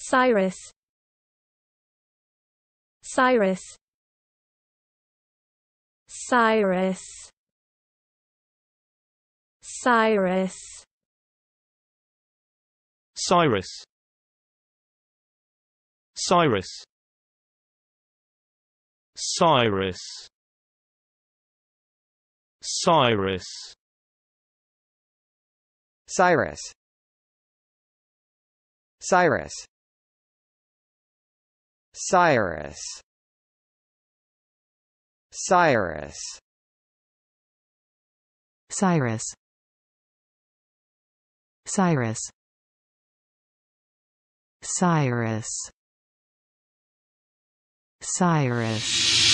Cyrus Cyrus Cyrus Cyrus Cyrus Cyrus Cyrus Cyrus Cyrus Cyrus Cyrus Cyrus Cyrus Cyrus Cyrus Cyrus